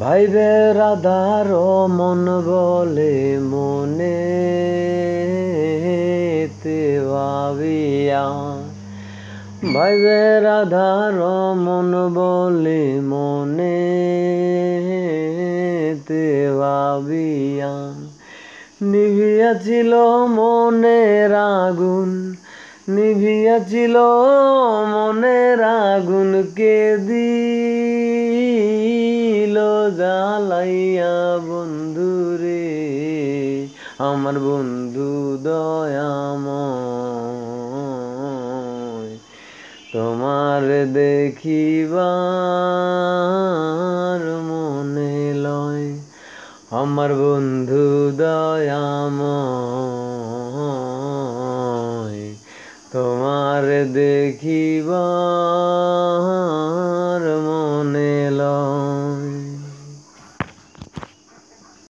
ভাইবে রাধার মন বলে মনে ভাবিয়া ভাইবে রাধার মন বলে মনে ভাবিয়া নিভিয়াছিল মনে আগুন নিভিয়াছিল মনে রাগুন কে দিয়ে বন্ধু রে আমার বন্ধু দয়াময় তোমার দেখিবার মনে লয় আমার বন্ধু দয়াম তোমার দেখিবার